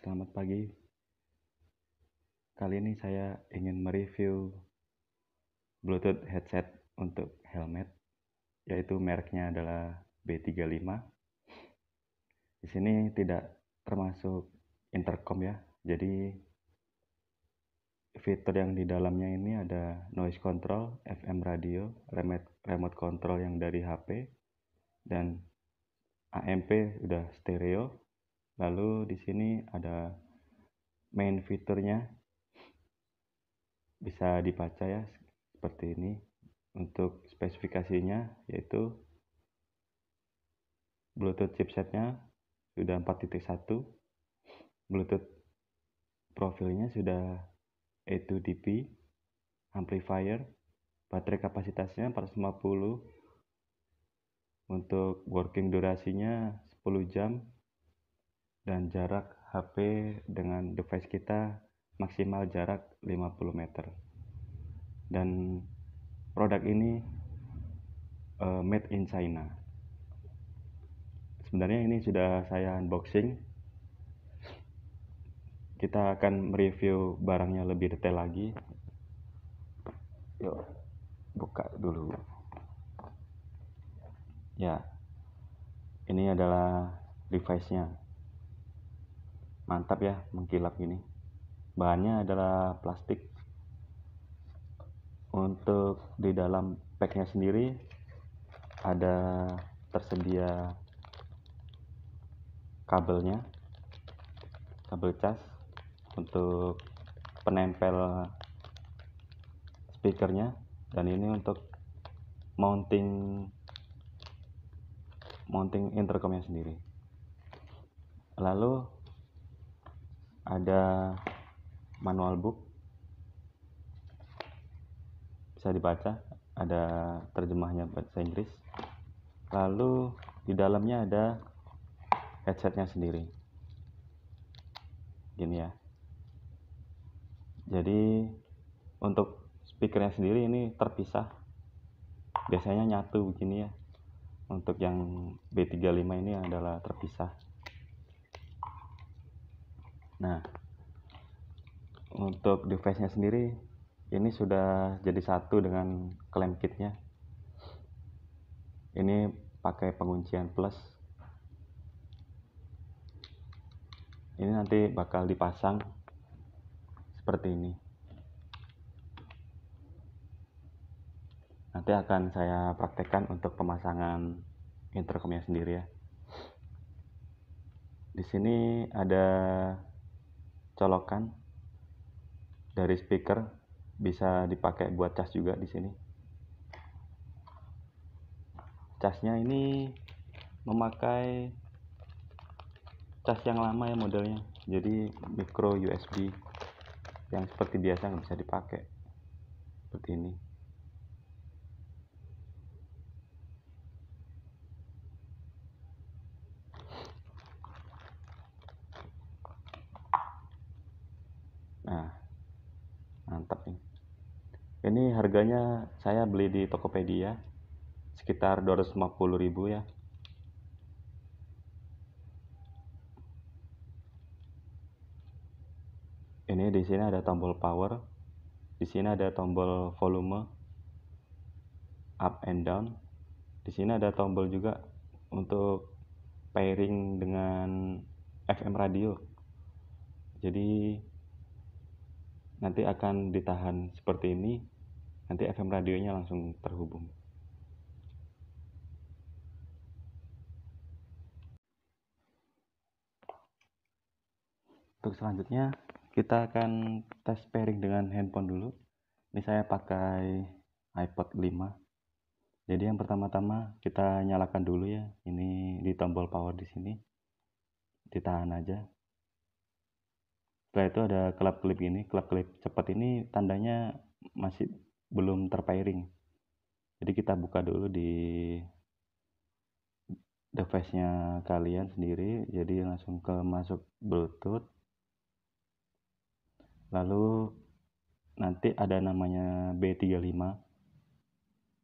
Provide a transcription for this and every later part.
Selamat pagi. Kali ini saya ingin mereview Bluetooth headset untuk helmet, yaitu mereknya adalah B35. Di sini tidak termasuk intercom ya, jadi fitur yang di dalamnya ini ada noise control, FM radio, remote, remote control yang dari HP, dan AMP udah stereo, lalu di sini ada main fiturnya bisa dibaca ya seperti ini untuk spesifikasinya yaitu Bluetooth chipsetnya sudah 4.1 Bluetooth profilnya sudah a 2 dp amplifier baterai kapasitasnya 450 untuk working durasinya 10 jam dan jarak HP dengan device kita maksimal jarak 50 meter. Dan produk ini uh, made in China. Sebenarnya ini sudah saya unboxing. Kita akan mereview barangnya lebih detail lagi. Yuk, buka dulu. Ya. Ini adalah device-nya mantap ya mengkilap gini bahannya adalah plastik untuk di dalam packnya sendiri ada tersedia kabelnya kabel cas untuk penempel speakernya dan ini untuk mounting mounting intercomnya sendiri lalu ada manual book bisa dibaca ada terjemahnya bahasa Inggris lalu di dalamnya ada headsetnya sendiri gini ya jadi untuk speakernya sendiri ini terpisah biasanya nyatu begini ya untuk yang B35 ini adalah terpisah Nah, untuk device-nya sendiri ini sudah jadi satu dengan clamp kitnya. Ini pakai penguncian plus. Ini nanti bakal dipasang seperti ini. Nanti akan saya praktekkan untuk pemasangan intercomnya sendiri ya. Di sini ada colokan dari speaker bisa dipakai buat cas juga di sini casnya ini memakai cas yang lama ya modelnya jadi micro USB yang seperti biasa nggak bisa dipakai seperti ini ini harganya saya beli di Tokopedia sekitar 250.000 ya ini di sini ada tombol power di sini ada tombol volume up and down di sini ada tombol juga untuk pairing dengan FM radio jadi nanti akan ditahan seperti ini nanti FM radionya langsung terhubung. Untuk selanjutnya kita akan tes pairing dengan handphone dulu. Ini saya pakai iPod 5. Jadi yang pertama-tama kita nyalakan dulu ya. Ini di tombol power di sini. Ditahan aja. Setelah itu ada klap-klip ini. Klap-klip cepat ini tandanya masih belum terpairing. Jadi kita buka dulu di device-nya kalian sendiri, jadi langsung ke masuk Bluetooth. Lalu nanti ada namanya B35.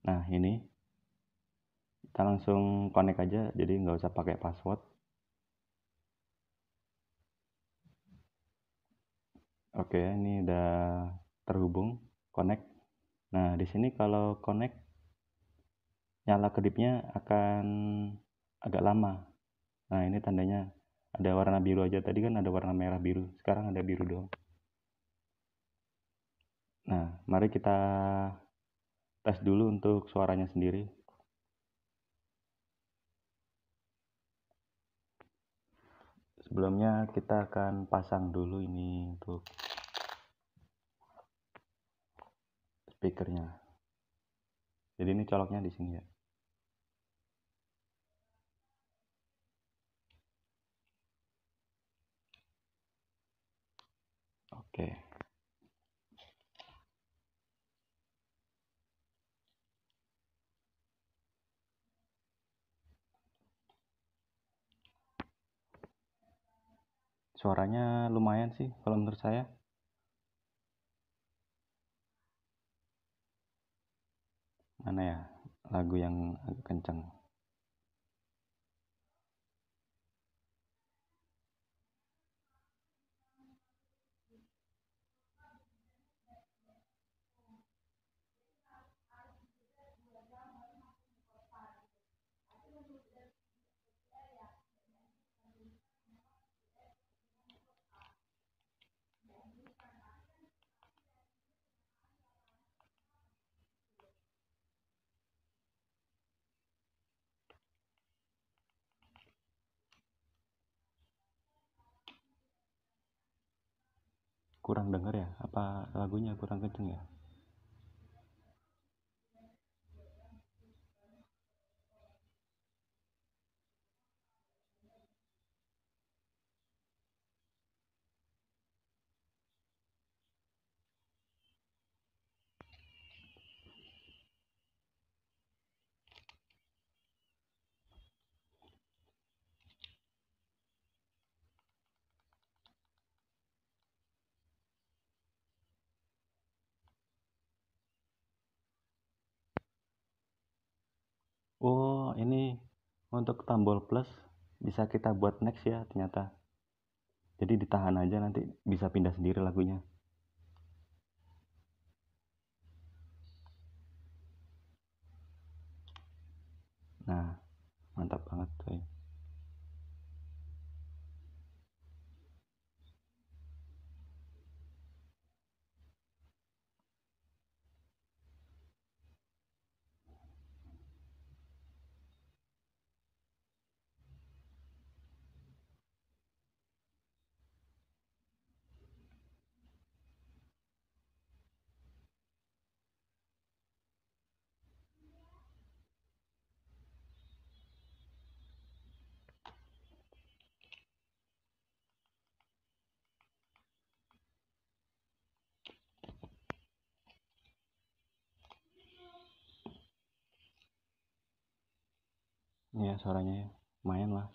Nah, ini kita langsung connect aja, jadi nggak usah pakai password. Oke, ini udah terhubung, connect. Nah, di sini kalau connect nyala kedipnya akan agak lama. Nah, ini tandanya ada warna biru aja. Tadi kan ada warna merah biru, sekarang ada biru dong. Nah, mari kita tes dulu untuk suaranya sendiri. Sebelumnya kita akan pasang dulu ini untuk speakernya jadi ini coloknya di sini ya Oke. Suaranya lumayan sih kalau menurut saya. mana ya lagu yang agak kencang kurang denger ya apa lagunya kurang kenceng ya Oh, ini untuk tombol plus bisa kita buat next ya ternyata. Jadi ditahan aja nanti bisa pindah sendiri lagunya. Nah, mantap banget coy. Iya, ya suaranya lumayan lah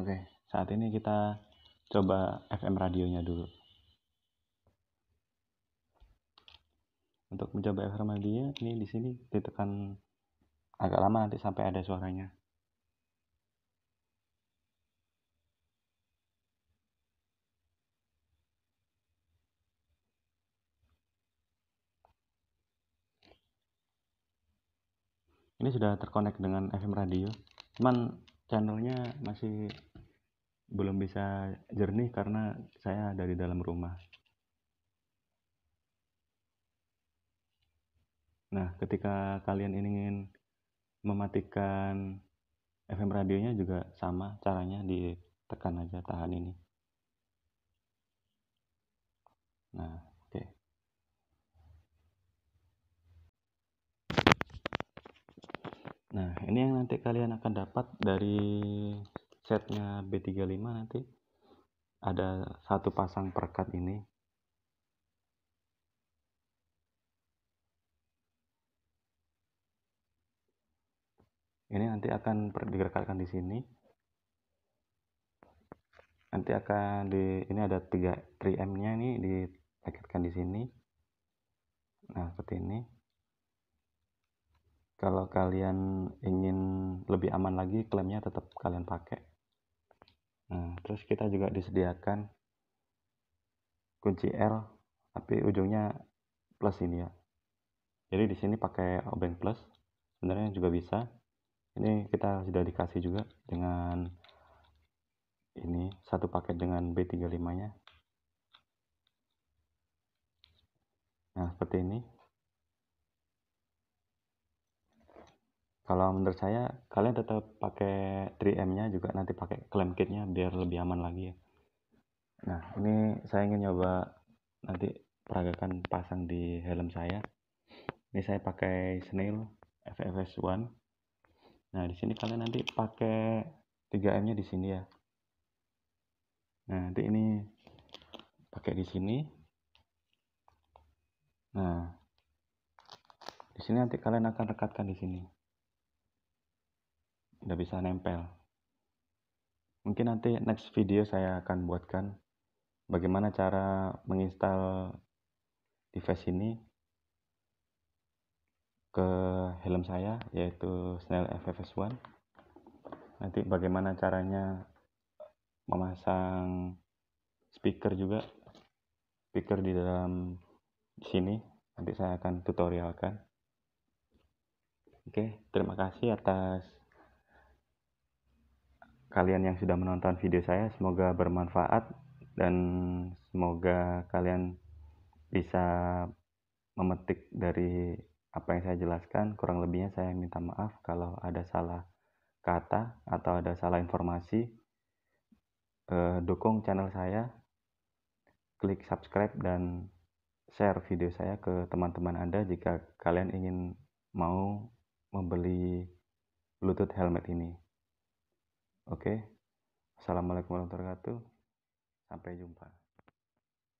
Oke, saat ini kita coba FM radionya dulu. Untuk mencoba FM radionya, ini di sini ditekan agak lama nanti sampai ada suaranya ini sudah terkonek dengan FM radio cuman channelnya masih belum bisa jernih karena saya ada di dalam rumah nah ketika kalian ingin mematikan FM radionya juga sama caranya ditekan aja tahan ini nah oke okay. nah ini yang nanti kalian akan dapat dari setnya B35 nanti ada satu pasang perkat ini ini nanti akan digerakkan di sini nanti akan di ini ada 3 3M nya ini ditekankan di sini nah seperti ini kalau kalian ingin lebih aman lagi klaimnya tetap kalian pakai nah terus kita juga disediakan kunci L tapi ujungnya plus ini ya jadi di sini pakai obeng plus sebenarnya juga bisa ini kita sudah dikasih juga dengan ini satu paket dengan B35 nya nah seperti ini kalau menurut saya kalian tetap pakai 3M nya juga nanti pakai clamp kit nya biar lebih aman lagi ya nah ini saya ingin nyoba nanti peragakan pasang di helm saya ini saya pakai snail FFS1 Nah, di sini kalian nanti pakai 3M-nya di sini ya. Nah, nanti ini pakai di sini. Nah, di sini nanti kalian akan rekatkan di sini. Udah bisa nempel. Mungkin nanti next video saya akan buatkan bagaimana cara menginstal device ini ke helm saya yaitu Snell FFS1 nanti bagaimana caranya memasang speaker juga speaker di dalam sini nanti saya akan tutorialkan oke terima kasih atas kalian yang sudah menonton video saya semoga bermanfaat dan semoga kalian bisa memetik dari apa yang saya jelaskan, kurang lebihnya saya minta maaf kalau ada salah kata atau ada salah informasi. Eh, dukung channel saya, klik subscribe dan share video saya ke teman-teman Anda jika kalian ingin mau membeli Bluetooth helmet ini. Oke, Assalamualaikum warahmatullahi wabarakatuh. Sampai jumpa.